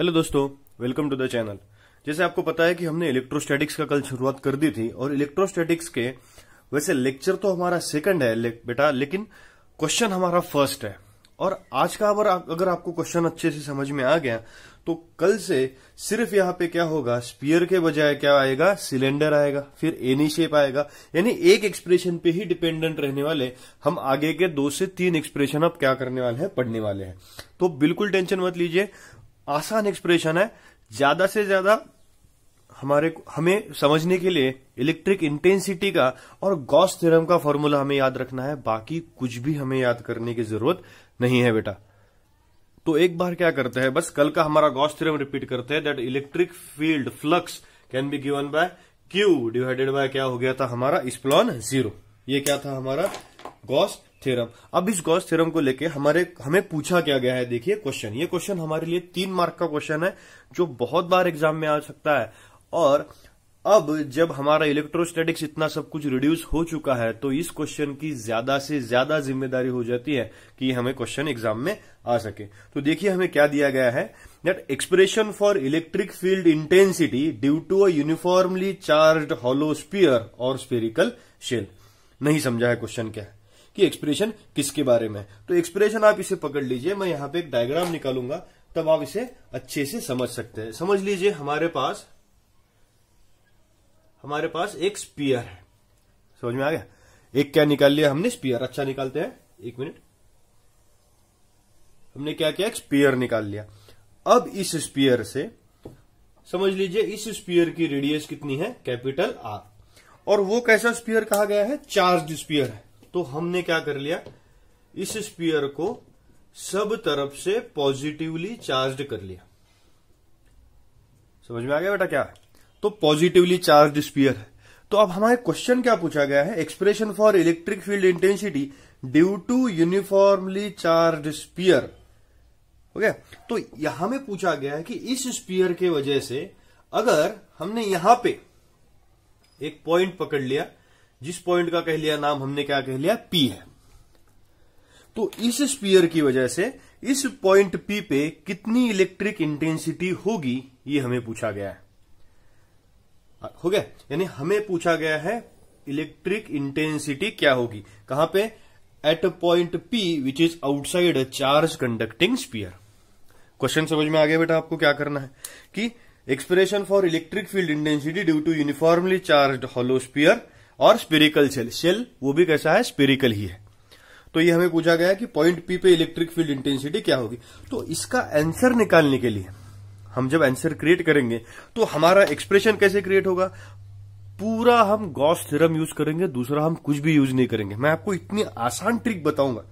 Hello दोस्तों welcome to the channel जैसे आपको पता है कि हमने इलेक्ट्रोस्टैटिक्स का कल शुरुआत कर दी थी और इलेक्ट्रोस्टैटिक्स के वैसे लेक्चर तो हमारा सेकंड है ले, बेटा लेकिन क्वेश्चन हमारा फर्स्ट है और आज का अगर अगर आपको क्वेश्चन अच्छे से समझ में आ गया तो कल से सिर्फ यहाँ पे क्या होगा स्पीयर के बजाय क्या आएगा सिलेंडर आएगा फिर एनी शेप आएगा यानी एक एक्सप्रेशन पे ही डिपेंडेंट रहने वाले हम आगे के दो से तीन एक्सप्रेशन अब क्या करने वाले हैं पढ़ने वाले हैं तो बिल्कुल टेंशन मत लीजिए आसान एक्सप्रेशन है ज्यादा से ज्यादा हमारे हमें समझने के लिए इलेक्ट्रिक इंटेंसिटी का और गॉस थ्योरम का फॉर्मूला हमें याद रखना है बाकी कुछ भी हमें याद करने की जरूरत नहीं है बेटा तो एक बार क्या करते हैं बस कल का हमारा गॉस थ्योरम रिपीट करते हैं that electric field flux can be given by Q divided by क्या हो गया था हमारा स्प्लॉन जीरो ये क्या था हमारा गॉस थ्योरम अब इस गॉस थ्योरम को लेके हमारे हमें पूछा क्या गया है देखिए क्वेश्चन ये क्वेश्चन हमारे लिए तीन मार्क का क्वेश्चन है जो बहुत बार एग्जाम में आ सकता है और अब जब हमारा इलेक्ट्रोस्टैटिक्स इतना सब कुछ रिड्यूस हो चुका है तो इस क्वेश्चन की ज्यादा से ज्यादा जिम्मेदारी हो जाती है कि हमें क्वेश्चन एग्जाम में आ सके तो देखिए हमें क्या दिया गया है that expression for electric field intensity due to a uniformly charge hollow sphere और स्पेरिकल शेल नहीं समझा है क्वेश्चन क्या है कि एक्सप्रेशन किसके बारे में तो एक्सप्रेशन आप इसे पकड़ लीजिए मैं यहां पे एक डायग्राम निकालूंगा तब आप इसे अच्छे से समझ सकते हैं समझ लीजिए हमारे पास हमारे पास एक स्पीयर है समझ में आ गया एक क्या निकाल लिया हमने स्पीयर अच्छा निकालते हैं एक मिनट हमने क्या किया स्पीयर निकाल लिया अब इस स्पीयर से समझ लीजिए इस स्पीयर की रेडियस कितनी है कैपिटल आर और वो कैसा स्पीयर कहा गया है चार्ज स्पीयर है तो हमने क्या कर लिया इस स्पीयर को सब तरफ से पॉजिटिवली चार्ज कर लिया समझ में आ गया बेटा क्या तो पॉजिटिवली चार्ज स्पीयर है तो अब हमारे क्वेश्चन क्या पूछा गया है expression for electric field intensity due to uniformly charge sphere okay तो यहां में पूछा गया है कि इस स्पीयर के वजह से अगर हमने यहां पे एक पॉइंट पकड़ लिया जिस पॉइंट का कह लिया नाम हमने क्या कह लिया पी है तो इस स्पीयर की वजह से इस पॉइंट पी पे कितनी इलेक्ट्रिक इंटेंसिटी होगी ये हमें पूछा गया है हो गया यानी हमें पूछा गया है इलेक्ट्रिक इंटेंसिटी क्या होगी कहां पे at point P which is outside a charge conducting sphere question समझ में आ गया बेटा आपको क्या करना है कि expression for electric field intensity due to uniformly charge hollow sphere और स्पेरिकल शेल शेल वो भी कैसा है स्पेरिकल ही है तो ये हमें पूछा गया कि पॉइंट पी पे इलेक्ट्रिक फील्ड इंटेंसिटी क्या होगी तो इसका आंसर निकालने के लिए हम जब आंसर क्रिएट करेंगे तो हमारा एक्सप्रेशन कैसे क्रिएट होगा पूरा हम गॉस थ्योरम यूज करेंगे दूसरा हम कुछ भी यूज नहीं करेंगे मैं आपको इतनी आसान ट्रिक बताऊंगा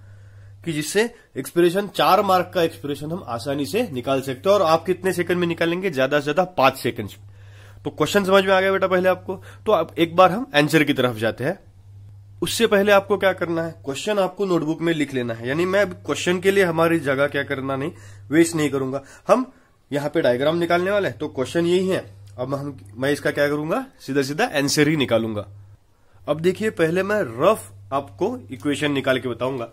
कि जिससे एक्सप्रेशन चार मार्क का एक्सप्रेशन हम आसानी से निकाल सकते हैं और आप कितने सेकंड में निकालेंगे ज्यादा से ज्यादा पांच सेकंड में तो क्वेश्चन समझ में आ गया बेटा पहले आपको तो आप एक बार हम आंसर की तरफ जाते हैं उससे पहले आपको क्या करना है क्वेश्चन आपको नोटबुक में लिख लेना है यानी मैं क्वेश्चन के लिए हमारी जगह क्या करना नहीं वेस्ट नहीं करूंगा हम यहां पे डायग्राम निकालने वाले हैं तो क्वेश्चन यही है अब हम मैं इसका क्या करूंगा सीधा सीधा आंसर ही निकालूंगा अब देखिए पहले मैं रफ आपको इक्वेशन निकाल के बताऊंगा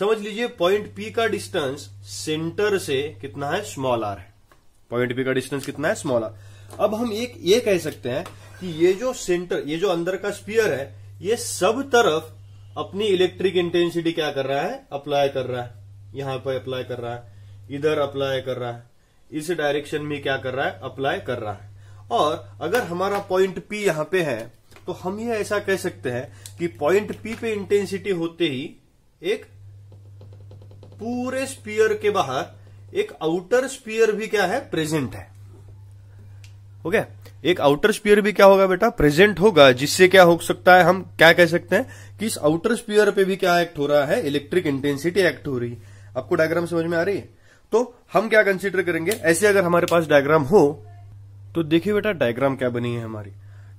समझ लीजिए पॉइंट पी का डिस्टेंस सेंटर से कितना है स्मॉल आर है पॉइंट पी का डिस्टेंस कितना है स्मॉल आर अब हम एक ये कह सकते हैं कि ये जो सेंटर ये जो अंदर का स्पीयर है ये सब तरफ अपनी इलेक्ट्रिक इंटेंसिटी क्या कर रहा है अप्लाई कर रहा है यहां पर अप्लाई कर रहा है इधर अप्लाई कर रहा है इस डायरेक्शन में क्या कर रहा है अप्लाई कर रहा है और अगर हमारा पॉइंट पी यहां पे है तो हम ये ऐसा कह सकते हैं कि पॉइंट पी पे इंटेंसिटी होते ही एक पूरे स्पीयर के बाहर एक आउटर स्पीयर भी क्या है प्रेजेंट है ओके एक आउटर स्पीयर भी क्या होगा बेटा प्रेजेंट होगा जिससे क्या हो सकता है हम क्या कह सकते हैं कि इस आउटर स्पीयर पे भी क्या एक्ट हो रहा है इलेक्ट्रिक इंटेंसिटी एक्ट हो रही है आपको डायग्राम समझ में आ रही है तो हम क्या कंसिडर करेंगे ऐसे अगर हमारे पास डायग्राम हो तो देखिए बेटा डायग्राम क्या बनी है हमारी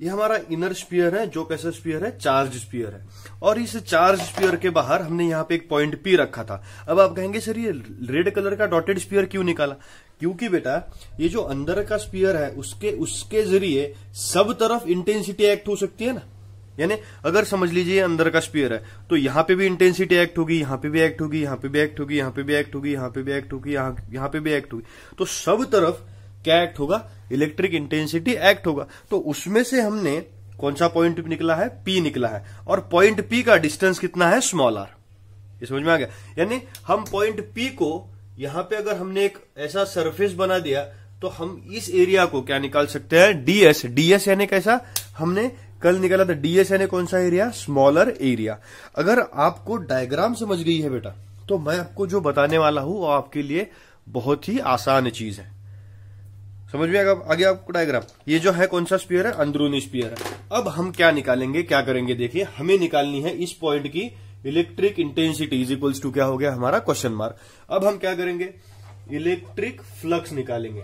ये हमारा इनर स्पीयर है जो कैसा स्पीयर है चार्ज स्पीयर है और इस चार्ज स्पीयर के बाहर हमने यहाँ पे एक पॉइंट पी रखा था अब आप कहेंगे सर ये रेड कलर का डॉटेड स्पीयर क्यों निकाला क्योंकि बेटा ये जो अंदर का स्पीयर है उसके उसके जरिए सब तरफ इंटेंसिटी एक्ट हो सकती है ना यानी अगर समझ लीजिए अंदर का स्पीयर है तो यहां पे भी इंटेंसिटी एक्ट होगी यहां पे भी एक्ट होगी यहां पे भी एक्ट होगी यहां पे भी एक्ट होगी यहां पे भी एक्ट होगी यहां पे भी एक्ट होगी तो सब तरफ क्या एक्ट होगा इलेक्ट्रिक इंटेंसिटी एक्ट होगा तो उसमें से हमने कौन सा पॉइंट निकला है पी निकला है और पॉइंट पी का डिस्टेंस कितना है स्मॉल आर ये समझ में आ गया यानी हम पॉइंट पी को यहां पे अगर हमने एक ऐसा सरफेस बना दिया तो हम इस एरिया को क्या निकाल सकते हैं डीएस डीएस यानी कैसा हमने कल निकाला था डीएस यानी कौन सा एरिया स्मॉलर एरिया अगर आपको डायग्राम समझ गई है बेटा तो मैं आपको जो बताने वाला हूं वो आपके लिए बहुत ही आसान चीज है समझ में आएगा आगे आपको डायग्राम ये जो है कौन सा स्पीयर है अंदरूनी स्पीयर है अब हम क्या निकालेंगे क्या करेंगे देखिए हमें निकालनी है इस पॉइंट की electric intensity is equals to क्या हो गया हमारा क्वेश्चन मार्क अब हम क्या करेंगे इलेक्ट्रिक फ्लक्स निकालेंगे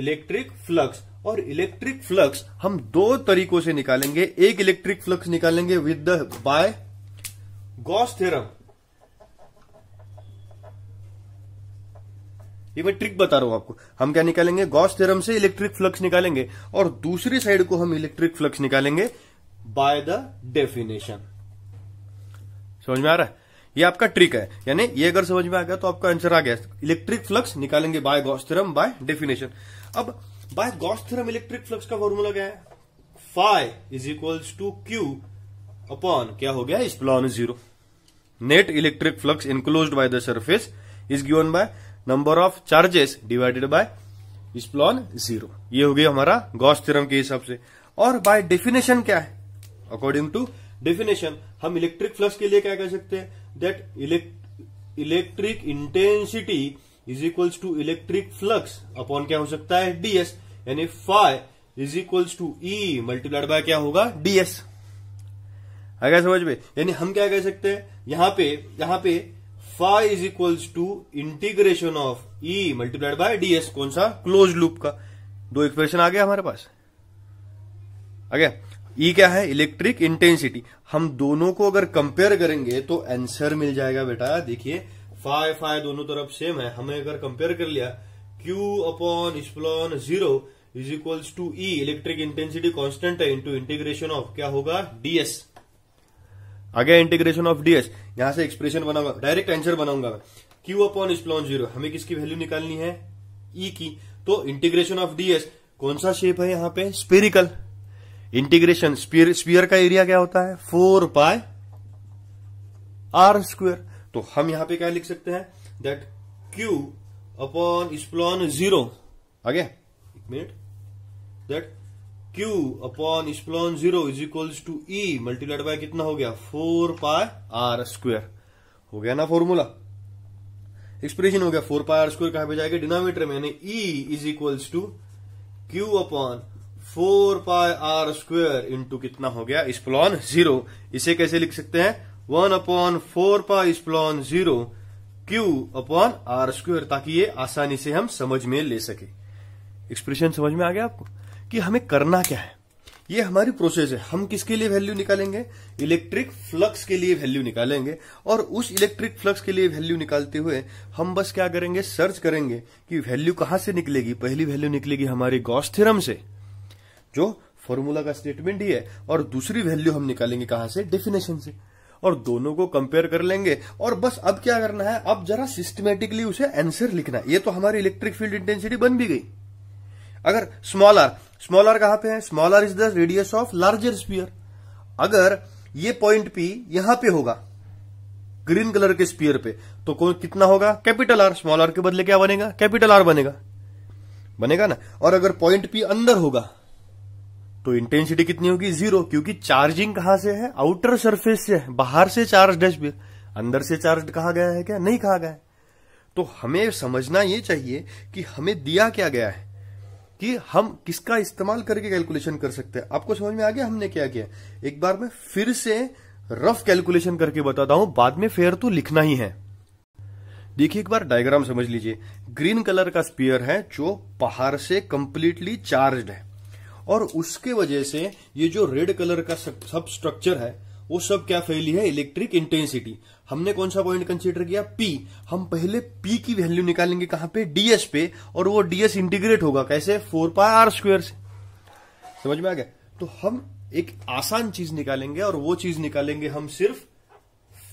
इलेक्ट्रिक फ्लक्स और इलेक्ट्रिक फ्लक्स हम दो तरीकों से निकालेंगे एक इलेक्ट्रिक फ्लक्स निकालेंगे with the by Gauss theorem ये मैं ट्रिक बता रहा हूं आपको हम क्या निकालेंगे गॉस थ्योरम से इलेक्ट्रिक फ्लक्स निकालेंगे और दूसरी साइड को हम इलेक्ट्रिक फ्लक्स निकालेंगे बाय द डेफिनेशन समझ में आ रहा है ये आपका ट्रिक है यानी ये अगर समझ में आ गया तो आपका आंसर आ गया इलेक्ट्रिक फ्लक्स निकालेंगे बाय गॉस बाय डेफिनेशन अब बाय गॉस इलेक्ट्रिक फ्लक्स का फॉर्मूला क्या है phi is equals to Q upon क्या हो गया epsilon zero net electric flux enclose by the surface is given by number of charges divided by epsilon zero ये हो गया हमारा गॉस थ्योरम के हिसाब से और बाय डेफिनेशन क्या है अकॉर्डिंग टू डेफिनेशन हम इलेक्ट्रिक फ्लक्स के लिए क्या कह सकते हैं that electric intensity is equals to electric flux upon क्या हो सकता है डीएस यानी phi is equals to E multiplied by क्या होगा डीएस गया समझ में यानी हम क्या कह सकते हैं यहां पे यहां पे phi is equals to integration of E multiplied by DS कौन सा क्लोज लूप का दो इक्वेशन आ गया हमारे पास आ गया ई e क्या है इलेक्ट्रिक इंटेंसिटी हम दोनों को अगर कंपेयर करेंगे तो आंसर मिल जाएगा बेटा देखिए फाइव फाइव दोनों तरफ सेम है हमें अगर कंपेयर कर लिया Q upon epsilon zero is equals to E electric intensity constant है इंटू इंटीग्रेशन ऑफ क्या होगा डीएस आ गया इंटीग्रेशन ऑफ डीएस यहां से एक्सप्रेशन बनाऊंगा डायरेक्ट आंसर बनाऊंगा मैं क्यू अपॉन स्प्लॉन जीरो हमें किसकी वैल्यू निकालनी है ई e की तो इंटीग्रेशन ऑफ डीएस कौन सा शेप है यहाँ पे स्पेरिकल इंटीग्रेशन स्पीयर स्पीयर का एरिया क्या होता है फोर पाई आर स्क्वेयर तो हम यहां पे क्या लिख सकते हैं that Q upon epsilon zero आगे एक minute that Q upon epsilon zero is equals to E multiplied by कितना हो गया फोर पाई आर स्क्वेयर हो गया ना फॉर्मूला एक्सप्रेशन हो गया फोर पाई आर स्क्वेयर कहा पे जाएगा डिनोमीटर में यानी E is equals to Q upon four pi R square into कितना हो गया स्प्लॉन जीरो इसे कैसे लिख सकते हैं one upon four pi epsilon zero Q upon R square ताकि ये आसानी से हम समझ में ले सके एक्सप्रेशन समझ में आ गया आपको कि हमें करना क्या है ये हमारी प्रोसेस है हम किसके लिए वैल्यू निकालेंगे इलेक्ट्रिक फ्लक्स के लिए वैल्यू निकालेंगे और उस इलेक्ट्रिक फ्लक्स के लिए वैल्यू निकालते हुए हम बस क्या करेंगे सर्च करेंगे कि वैल्यू कहां से निकलेगी पहली वैल्यू निकलेगी हमारी गॉस थ्योरम से जो फॉर्मूला का स्टेटमेंट ही है और दूसरी वैल्यू हम निकालेंगे कहां से डेफिनेशन से और दोनों को कंपेयर कर लेंगे और बस अब क्या करना है अब जरा सिस्टमेटिकली उसे आंसर लिखना है ये तो हमारी इलेक्ट्रिक फील्ड इंटेंसिटी बन भी गई अगर स्मॉल आर स्मॉल आर कहां पे है small are is the radius of larger sphere अगर ये पॉइंट पी यहां पे होगा ग्रीन कलर के स्पीयर पे तो कौन कितना होगा कैपिटल आर स्मॉल आर के बदले क्या बनेगा कैपिटल आर बनेगा बनेगा ना और अगर पॉइंट पी अंदर होगा तो इंटेंसिटी कितनी होगी जीरो क्योंकि चार्जिंग कहां से है आउटर सरफेस से है बाहर से चार्ज है अंदर से चार्ज कहा गया है क्या नहीं कहा गया है तो हमें समझना ये चाहिए कि हमें दिया क्या गया है कि हम किसका इस्तेमाल करके कैलकुलेशन कर सकते हैं आपको समझ में आ गया हमने क्या किया एक बार मैं फिर से रफ कैलकुलेशन करके बताता हूं बाद में फेयर तो लिखना ही है देखिए एक बार डायग्राम समझ लीजिए ग्रीन कलर का स्पीयर है जो बाहर से कंप्लीटली चार्ज है और उसके वजह से ये जो रेड कलर का सब स्ट्रक्चर है वो सब क्या फैली है इलेक्ट्रिक इंटेंसिटी हमने कौन सा पॉइंट कंसीडर किया पी हम पहले पी की वैल्यू निकालेंगे कहां पे डीएस पे और वो डीएस इंटीग्रेट होगा कैसे फोर पाई आर स्क्वेयर से समझ में आ गया तो हम एक आसान चीज निकालेंगे और वो चीज निकालेंगे हम सिर्फ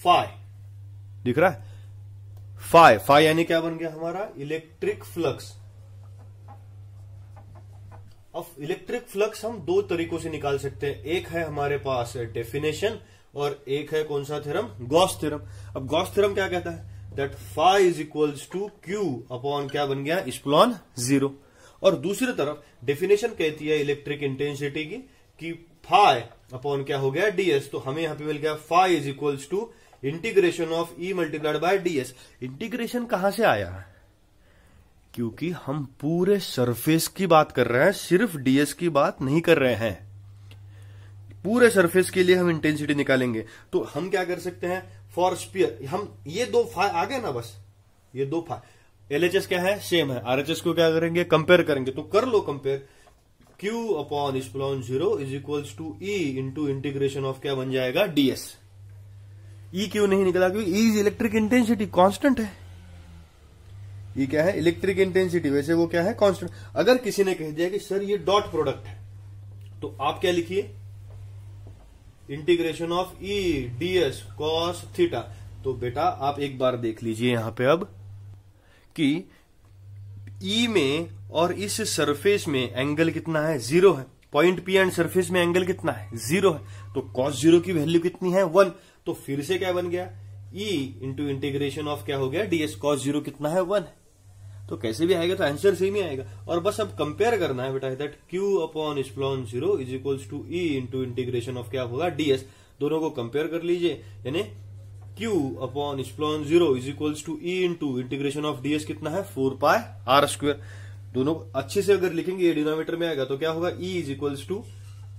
फाइव दिख रहा है फाइव फाइव यानी क्या बन गया हमारा इलेक्ट्रिक फ्लक्स अब इलेक्ट्रिक फ्लक्स हम दो तरीकों से निकाल सकते हैं एक है हमारे पास डेफिनेशन और एक है कौन सा थ्योरम गॉस थ्योरम अब गॉस थ्योरम क्या कहता है that phi is equal to Q upon क्या बन गया इस्प्लॉन जीरो और दूसरी तरफ डेफिनेशन कहती है इलेक्ट्रिक इंटेंसिटी की कि फाइव अपॉन क्या हो गया डीएस तो हमें यहां पे मिल गया phi is equals to integration of E multiplied by DS integration कहां से आया है क्योंकि हम पूरे सरफेस की बात कर रहे हैं सिर्फ डीएस की बात नहीं कर रहे हैं पूरे सरफेस के लिए हम इंटेंसिटी निकालेंगे तो हम क्या कर सकते हैं फॉर स्पीयर हम ये दो फाय आ गए ना बस ये दो फाय एलएचएस क्या है सेम है आरएचएस को क्या करेंगे कंपेयर करेंगे तो कर लो compare Q upon epsilon zero is equals to E into integration of क्या बन जाएगा डीएस ई e क्यों नहीं निकला क्योंकि E is electric intensity constant है ये क्या है इलेक्ट्रिक इंटेंसिटी वैसे वो क्या है कांस्टेंट अगर किसी ने कह दिया कि सर ये डॉट प्रोडक्ट है तो आप क्या लिखिए integration of E D S cos theta तो बेटा आप एक बार देख लीजिए यहां पे अब कि ई e में और इस सरफेस में एंगल कितना है जीरो है पॉइंट पी एंड सरफेस में एंगल कितना है जीरो है तो कॉस जीरो की वैल्यू कितनी है वन तो फिर से क्या बन गया ई इंटू इंटीग्रेशन ऑफ क्या हो गया डीएस कॉस जीरो कितना है वन है तो कैसे भी आएगा तो आंसर सेम ही आएगा और बस अब कंपेयर करना है बेटा that Q upon epsilon zero is equals to E into integration of क्या होगा डीएस दोनों को कंपेयर कर लीजिए यानी Q upon epsilon zero is equals to E into integration of DS कितना है फोर पाए आर स्क्वेयर दोनों अच्छे से अगर लिखेंगे ये डिनोमीटर में आएगा तो क्या होगा E is equals to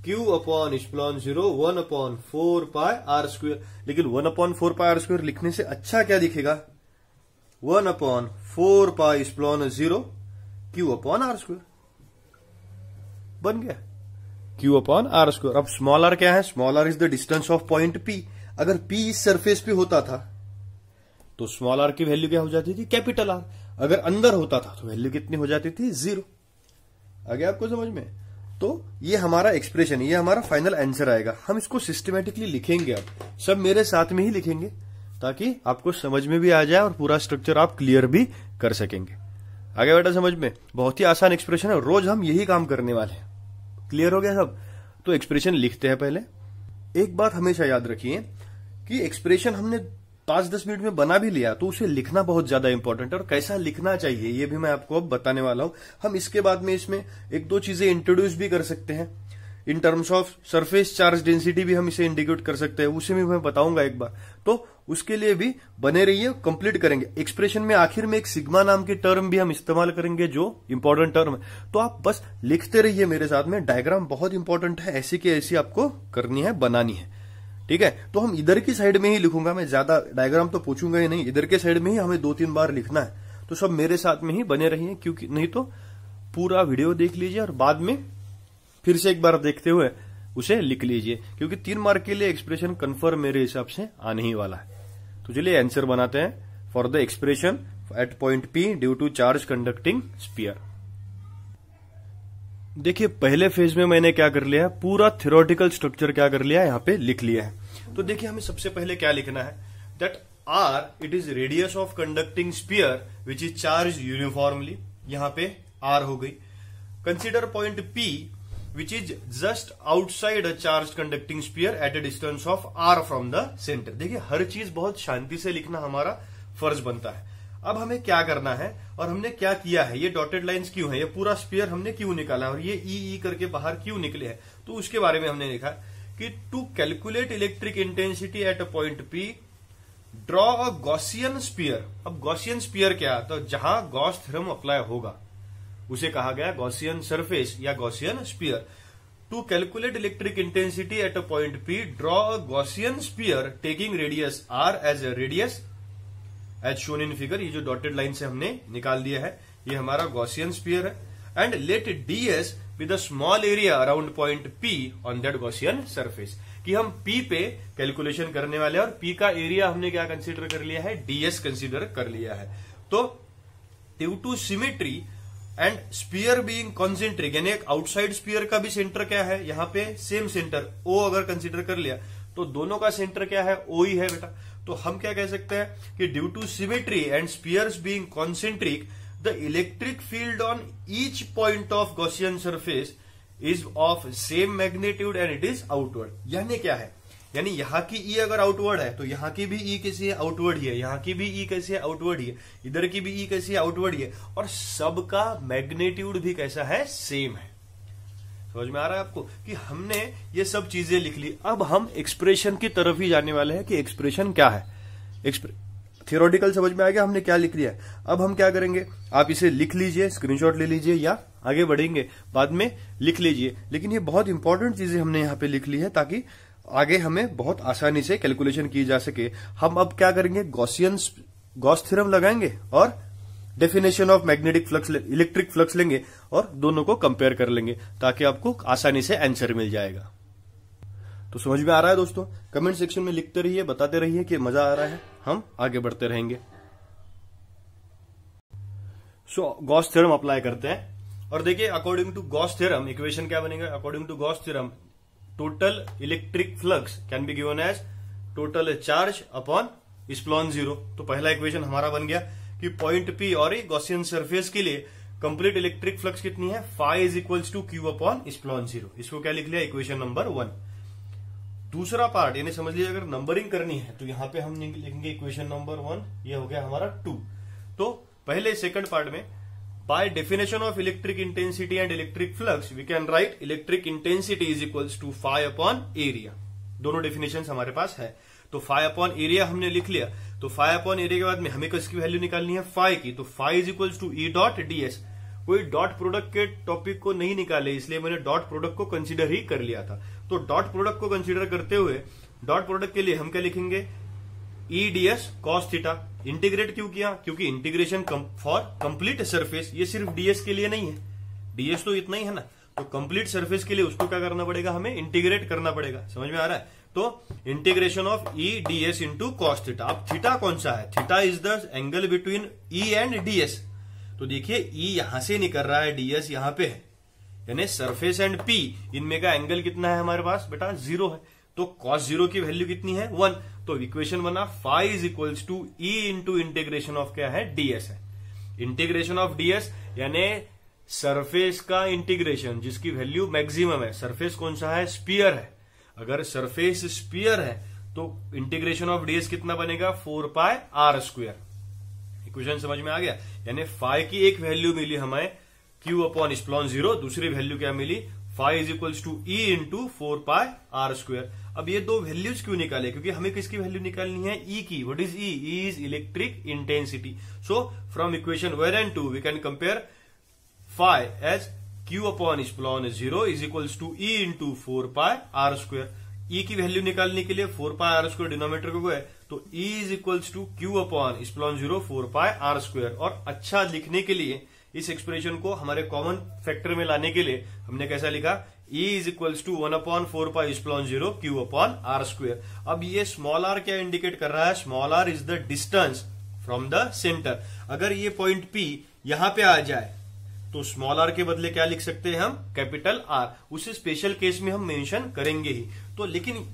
Q upon epsilon zero one upon four pi R square लेकिन one upon four pi R square लिखने से अच्छा क्या दिखेगा one upon four pi epsilon zero Q upon R square बन गया क्यू अपॉन आर स्क्वायर अब small r क्या है small r is the distance of point P अगर पी इस सरफेस पे होता था तो स्मॉल आर की वैल्यू क्या हो जाती थी कैपिटल आर अगर अंदर होता था तो वैल्यू कितनी हो जाती थी जीरो आगे आपको समझ में तो ये हमारा एक्सप्रेशन ये हमारा फाइनल आंसर आएगा हम इसको सिस्टमेटिकली लिखेंगे अब सब मेरे साथ में ही लिखेंगे ताकि आपको समझ में भी आ जाए और पूरा स्ट्रक्चर आप क्लियर भी कर सकेंगे आगे बेटा समझ में बहुत ही आसान एक्सप्रेशन है रोज हम यही काम करने वाले हैं क्लियर हो गया सब तो एक्सप्रेशन लिखते हैं पहले एक बात हमेशा याद रखिए कि एक्सप्रेशन हमने पांच दस मिनट में बना भी लिया तो उसे लिखना बहुत ज्यादा इंपॉर्टेंट है और कैसा लिखना चाहिए ये भी मैं आपको अब बताने वाला हूं हम इसके बाद में इसमें एक दो चीजें इंट्रोड्यूस भी कर सकते हैं in terms of surface charge density भी हम इसे इंडिकेट कर सकते हैं उसे भी मैं बताऊंगा एक बार तो उसके लिए भी बने रहिए कंप्लीट करेंगे एक्सप्रेशन में आखिर में एक सिग्मा नाम की टर्म भी हम इस्तेमाल करेंगे जो इंपॉर्टेंट टर्म है तो आप बस लिखते रहिए मेरे साथ में डायग्राम बहुत इंपॉर्टेंट है ऐसी की ऐसी आपको करनी है बनानी है ठीक है तो हम इधर की साइड में ही लिखूंगा मैं ज्यादा डायग्राम तो पूछूंगा ही नहीं इधर के साइड में ही हमें दो तीन बार लिखना है तो सब मेरे साथ में ही बने रहिए क्योंकि नहीं तो पूरा वीडियो देख लीजिए और बाद में फिर से एक बार देखते हुए उसे लिख लीजिए क्योंकि तीन मार्क के लिए एक्सप्रेशन कन्फर्म मेरे हिसाब से आने ही वाला है तो चलिए आंसर बनाते हैं for the expression at point P due to charge conducting sphere देखिए पहले फेज में मैंने क्या कर लिया पूरा थियोरटिकल स्ट्रक्चर क्या कर लिया यहां यहाँ पे लिख लिया है तो देखिए हमें सबसे पहले क्या लिखना है that R it is radius of conducting sphere which is charge uniformly यहाँ पे आर हो गई consider point P which is just outside a charged conducting sphere at a distance of r from the center. देखिए हर चीज बहुत शांति से लिखना हमारा फर्ज बनता है अब हमें क्या करना है और हमने क्या किया है ये डॉटेड लाइन क्यों है ये पूरा स्पीयर हमने क्यों निकाला और ये ई e, ई e करके बाहर क्यों निकले हैं तो उसके बारे में हमने लिखा कि to calculate electric intensity at a point P draw a Gaussian sphere अब गॉसियन स्पीयर क्या तो जहां गॉस थ्रम अप्लाई होगा उसे कहा गया गॉसियन सरफेस या Gaussian sphere to calculate electric intensity at a point P draw a Gaussian sphere taking radius R as a radius as shown in figure ये जो डॉटेड लाइन से हमने निकाल दिया है ये हमारा गॉसियन स्पीयर है and let D S with a small area around point P on that Gaussian surface कि हम P पे कैलकुलेशन करने वाले हैं और P का एरिया हमने क्या कंसिडर कर लिया है डीएस कंसिडर कर लिया है तो due to symmetry and sphere being concentric यानी एक आउटसाइड स्पीयर का भी सेंटर क्या है यहां पे सेम सेंटर ओ अगर कंसिडर कर लिया तो दोनों का सेंटर क्या है ओ ही है बेटा तो हम क्या कह सकते हैं कि due to symmetry and spheres being concentric the electric field on each point of Gaussian surface is of same magnitude and it is outward यानी क्या है यानी यहाँ की ई e अगर आउटवर्ड है तो यहाँ की भी ई e कैसी है आउटवर्ड ही है यहाँ की भी ई e कैसी है आउटवर्ड ही है इधर की भी ई कैसी है आउटवर्ड ही है और सबका मैग्नेट्यूड भी कैसा है सेम है समझ में आ रहा है आपको कि हमने ये सब चीजें लिख ली अब हम एक्सप्रेशन की तरफ ही जाने वाले हैं कि एक्सप्रेशन क्या है थियोरटिकल समझ में आ गया हमने क्या लिख लिया है अब हम क्या करेंगे आप इसे लिख लीजिए स्क्रीनशॉट ले लीजिए या आगे बढ़ेंगे बाद में लिख लीजिए लेकिन ये बहुत इंपॉर्टेंट चीजें हमने यहाँ पे लिख ली है ताकि आगे हमें बहुत आसानी से कैलकुलेशन की जा सके हम अब क्या करेंगे गॉसियन गॉस थ्योरम लगाएंगे और definition of magnetic flux electric flux लेंगे और दोनों को कंपेयर कर लेंगे ताकि आपको आसानी से आंसर मिल जाएगा तो समझ में आ रहा है दोस्तों कमेंट सेक्शन में लिखते रहिए बताते रहिए कि मजा आ रहा है हम आगे बढ़ते रहेंगे सो गॉस थ्योरम अप्लाई करते हैं और देखिए according to Gauss theorem equation क्या बनेगा according to Gauss theorem total electric flux can be given as total charge upon epsilon zero तो पहला इक्वेशन हमारा बन गया कि पॉइंट पी और गॉसियन सरफेस के लिए कंप्लीट इलेक्ट्रिक फ्लक्स कितनी है phi is equals to Q upon epsilon zero इसको क्या लिख लिया इक्वेशन नंबर वन दूसरा पार्ट यानी समझ लीजिए अगर नंबरिंग करनी है तो यहां पे हम लिखेंगे इक्वेशन नंबर वन ये हो गया हमारा टू तो पहले सेकंड पार्ट में by definition of electric intensity and electric flux we can write electric intensity is equal to phi upon area दोनों डेफिनेशन हमारे पास है तो फाइ अपॉन एरिया हमने लिख लिया तो फाइ अपॉन एरिया के बाद में हमें किसकी वैल्यू निकालनी है फाइ की तो phi is equals to E dot DS कोई डॉट प्रोडक्ट के टॉपिक को नहीं निकाले इसलिए मैंने डॉट प्रोडक्ट को कंसिडर ही कर लिया था तो डॉट प्रोडक्ट को कंसिडर करते हुए डॉट प्रोडक्ट के लिए हम क्या लिखेंगे E D S cos theta integrate क्यों किया क्योंकि इंटीग्रेशन फॉर कंप्लीट सरफेस ये सिर्फ डीएस के लिए नहीं है डीएस तो इतना ही है ना तो कंप्लीट सरफेस के लिए उसको क्या करना पड़ेगा हमें इंटीग्रेट करना पड़ेगा समझ में आ रहा है तो integration of E D S into cos theta अब थीटा कौन सा है theta is the angle between E and DS तो देखिए ई e यहां से निकल रहा है डीएस यहां पे है यानी सरफेस एंड पी इनमें का एंगल कितना है हमारे पास बेटा जीरो है तो कॉस जीरो की वैल्यू कितनी है वन तो इक्वेशन बना phi is equals to E into integration of क्या है डीएस है इंटीग्रेशन ऑफ डीएस यानी सरफेस का इंटीग्रेशन जिसकी वैल्यू मैक्सिमम है सरफेस कौन सा है स्पीयर है अगर सरफेस स्पीयर है तो इंटीग्रेशन ऑफ डीएस कितना बनेगा four pi R square equation समझ में आ गया यानी फाइव की एक वैल्यू मिली हमें क्यू अपॉन स्प्लॉन जीरो दूसरी वैल्यू क्या मिली phi is equals to E into four pi R square अब ये दो वैल्यूज क्यों निकाले क्योंकि हमें किसकी वैल्यू निकालनी है ई e की what is E is electric intensity so from equation one and two we can compare phi as Q upon epsilon zero is equals to E into four pi R square E की value निकालने के लिए four pi R square denominator को गए तो E is equals to Q upon epsilon zero four pi R square और अच्छा लिखने के लिए इस एक्सप्रेशन को हमारे कॉमन फैक्टर में लाने के लिए हमने कैसा लिखा E is equals to one upon four pi epsilon zero Q upon R square अब ये स्मॉल आर क्या इंडिकेट कर रहा है small are is the distance from the centre अगर ये पॉइंट पी यहां पे आ जाए तो स्मॉल आर के बदले क्या लिख सकते हैं हम कैपिटल आर उसे स्पेशल केस में हम मेंशन करेंगे ही तो लेकिन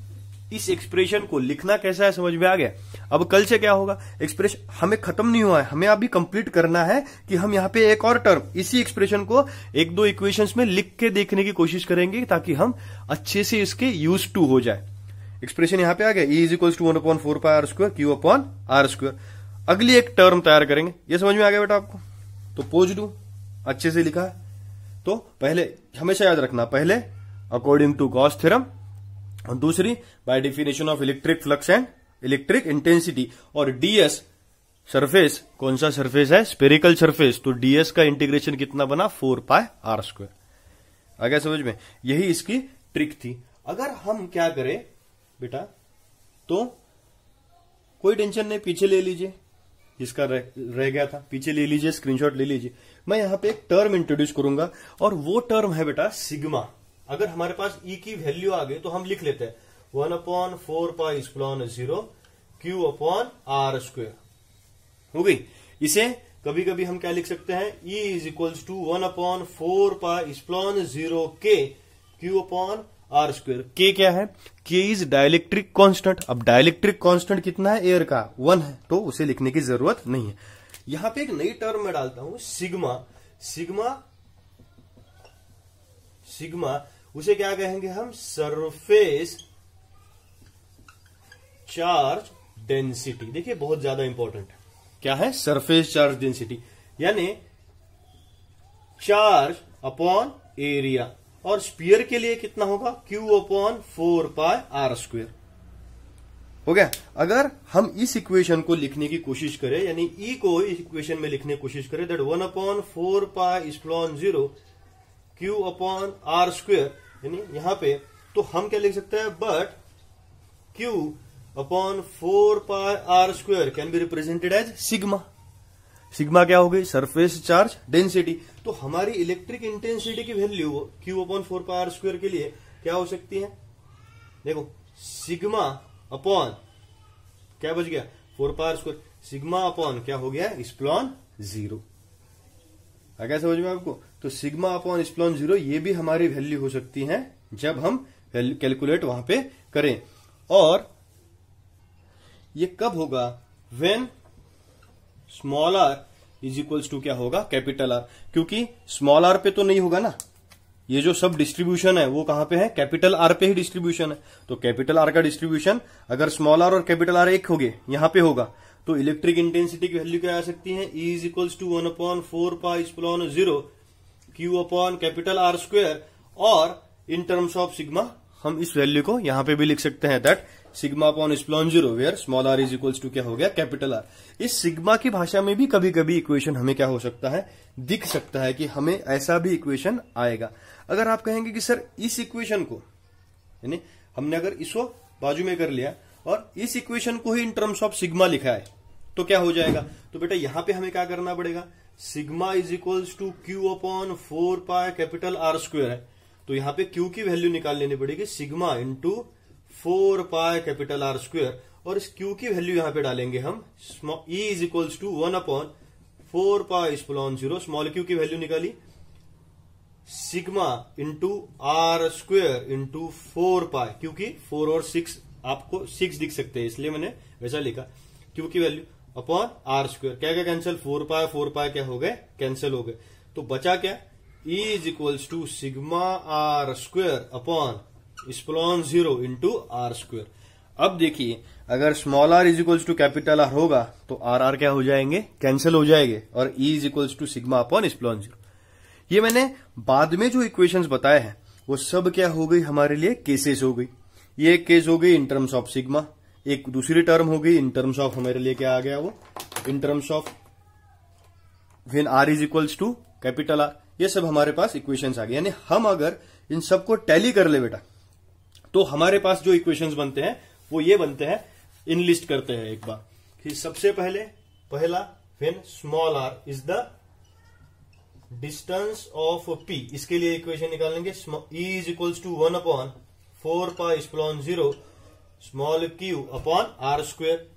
इस एक्सप्रेशन को लिखना कैसा है समझ में आ गया अब कल से क्या होगा एक्सप्रेशन हमें खत्म नहीं हुआ है हमें अभी कंप्लीट करना है कि हम यहाँ पे एक और टर्म इसी एक्सप्रेशन को एक दो इक्वेशन में लिख के देखने की कोशिश करेंगे ताकि हम अच्छे से इसके यूज टू हो जाए एक्सप्रेशन यहाँ पे आ गया E is equal to one upon four pi R square Q upon R square अगली एक टर्म तैयार करेंगे ये समझ में आ गया बेटा आपको तो पोज डू अच्छे से लिखा है तो पहले हमेशा याद रखना पहले अकॉर्डिंग टू गॉस थ्योरम और दूसरी by definition of electric flux and electric intensity और डीएस सरफेस कौन सा सरफेस है स्पेरिकल सरफेस तो डीएस का इंटीग्रेशन कितना बना फोर पाए आर स्क्वायर आ गया समझ में यही इसकी ट्रिक थी अगर हम क्या करें बेटा तो कोई टेंशन नहीं पीछे ले लीजिए जिसका रह, रह गया था पीछे ले लीजिए स्क्रीनशॉट ले लीजिए मैं यहां पे एक टर्म इंट्रोड्यूस करूंगा और वो टर्म है बेटा सिग्मा अगर हमारे पास ई e की वैल्यू आ गई तो हम लिख लेते हैं one upon four pi epsilon zero Q upon R square हो गई इसे कभी कभी हम क्या लिख सकते हैं E is equals to one upon four pi epsilon zero K Q upon R square K क्या है के इज डायलेक्ट्रिक कॉन्स्टेंट अब डायलेक्ट्रिक कॉन्स्टेंट कितना है एयर का वन है तो उसे लिखने की जरूरत नहीं है यहां पे एक नई टर्म में डालता हूं सिग्मा सिग्मा सिग्मा उसे क्या कहेंगे हम सरफेस चार्ज डेंसिटी देखिए बहुत ज्यादा इंपॉर्टेंट है क्या है सरफेस चार्ज डेंसिटी यानी चार्ज अपॉन एरिया और स्पीयर के लिए कितना होगा Q upon four pi R square हो गया अगर हम इस इक्वेशन को लिखने की कोशिश करें यानी E को इस इक्वेशन में लिखने की कोशिश करें that one upon four pi epsilon zero Q upon R square यानी यहां पे तो हम क्या लिख सकते हैं but Q upon four pi R square can be represented as sigma sigma क्या हो गई सरफेस चार्ज डेंसिटी तो हमारी इलेक्ट्रिक इंटेंसिटी की value Q upon four pi R square के लिए क्या हो सकती है देखो सिग्मा अपॉन क्या बच गया four pi r square sigma upon क्या हो गया स्प्लॉन जीरो आ गया समझ में आपको तो सिग्मा अपॉन इस्प्लॉन जीरो ये भी हमारी वैल्यू हो सकती है जब हम कैलकुलेट वहां पे करें और ये कब होगा when small are is equals to क्या होगा कैपिटल आर क्योंकि स्मॉल आर पे तो नहीं होगा ना ये जो सब डिस्ट्रीब्यूशन है वो कहां पे है कैपिटल आर पे ही डिस्ट्रीब्यूशन है तो कैपिटल आर का डिस्ट्रीब्यूशन अगर स्मॉल आर और कैपिटल आर एक हो गए यहां पे होगा तो इलेक्ट्रिक इंटेंसिटी की वैल्यू क्या आ सकती है E is equals to one upon four pi epsilon zero Q upon capital R square और इन टर्म्स ऑफ सिग्मा हम इस वैल्यू को यहां पे भी लिख सकते हैं that sigma upon epsilon zero where small are is equals to क्या हो गया कैपिटल आर इस सिग्मा की भाषा में भी कभी कभी इक्वेशन हमें क्या हो सकता है दिख सकता है कि हमें ऐसा भी इक्वेशन आएगा अगर आप कहेंगे कि सर इस इक्वेशन को यानी हमने अगर इसको बाजू में कर लिया और इस इक्वेशन को ही इन टर्म्स ऑफ सिग्मा लिखा है तो क्या हो जाएगा तो बेटा यहां पे हमें क्या करना पड़ेगा sigma is equals to Q upon four pi capital R square है तो यहां पे क्यू की वैल्यू निकाल लेनी पड़ेगी sigma into four pi capital R square और इस क्यू की वैल्यू यहां पे डालेंगे हम E is equals to one upon four pi epsilon zero small Q की वैल्यू निकाली sigma into R square into four pi क्योंकि फोर और सिक्स आपको सिक्स दिख सकते हैं इसलिए मैंने वैसा लिखा क्यू की वैल्यू अपॉन आर स्क्वेयर क्या क्या cancel four pi four pi क्या हो गए कैंसिल हो गए तो बचा क्या E is equals to sigma R square upon epsilon zero into R square अब देखिए अगर small are is equals to capital R होगा तो आर आर क्या हो जाएंगे कैंसिल हो जाएंगे और E is equals to sigma upon epsilon zero ये मैंने बाद में जो इक्वेशंस बताए हैं वो सब क्या हो गई हमारे लिए केसेस हो गई ये केस हो गई इन टर्म्स ऑफ सिग्मा एक दूसरी टर्म होगी इन टर्म्स ऑफ हमारे लिए क्या आ गया वो in terms of when R is equals to capital R ये सब हमारे पास इक्वेशंस आ गए यानी हम अगर इन सबको टैली कर ले बेटा तो हमारे पास जो इक्वेशंस बनते हैं वो ये बनते हैं इन लिस्ट करते हैं एक बार कि सबसे पहले पहला when small are is the distance of P इसके लिए इक्वेशन निकालेंगे E is equals to one upon four pi epsilon zero small Q upon R square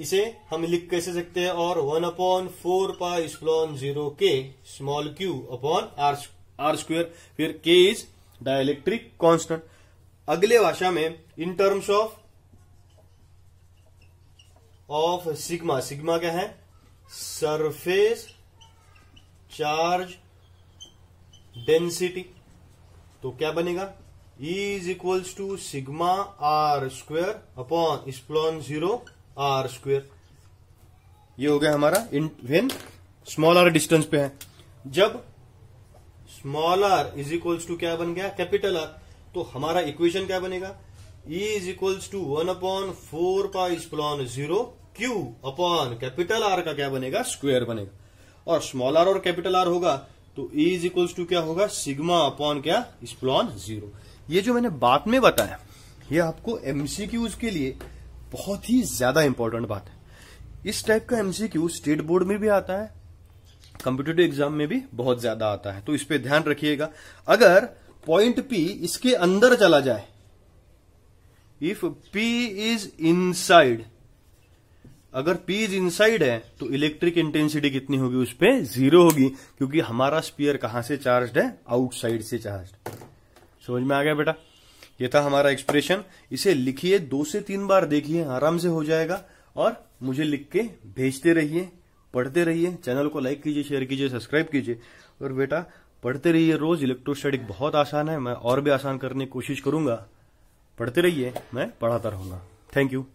इसे हम लिख कैसे सकते हैं और one upon four pi epsilon zero के small Q upon R R square फिर के इज डायलेक्ट्रिक कॉन्स्टेंट अगले भाषा में in terms of of sigma sigma क्या है सरफेस चार्ज डेंसिटी तो क्या बनेगा E is equals to sigma r square upon epsilon zero R square. ये हो गया हमारा in when small R distance पे है जब small are is equals to क्या बन गया कैपिटल आर तो हमारा इक्वेशन क्या बनेगा E is equals to one upon four pi epsilon zero Q upon capital R का क्या बनेगा स्क्वायर बनेगा और स्मॉल आर और कैपिटल आर होगा तो E इज इक्वल्स टू क्या होगा सिग्मा अपॉन क्या स्प्लॉन जीरो ये जो मैंने बात में बताया ये आपको एमसीक्यूज के लिए बहुत ही ज्यादा इंपॉर्टेंट बात है इस टाइप का एमसीक्यू स्टेट बोर्ड में भी आता है कम्पिटेटिव एग्जाम में भी बहुत ज्यादा आता है तो इस पर ध्यान रखिएगा अगर पॉइंट पी इसके अंदर चला जाए इफ पी इज इनसाइड अगर पी इज इनसाइड है तो इलेक्ट्रिक इंटेंसिटी कितनी होगी उस पर जीरो होगी क्योंकि हमारा स्पीयर कहां से चार्ज है आउटसाइड से चार्ज समझ में आ गया बेटा ये था हमारा एक्सप्रेशन इसे लिखिए दो से तीन बार देखिए आराम से हो जाएगा और मुझे लिख के भेजते रहिए पढ़ते रहिए चैनल को लाइक कीजिए शेयर कीजिए सब्सक्राइब कीजिए और बेटा पढ़ते रहिए रोज इलेक्ट्रोस्टैटिक बहुत आसान है मैं और भी आसान करने की कोशिश करूंगा पढ़ते रहिए मैं पढ़ाता रहूंगा थैंक यू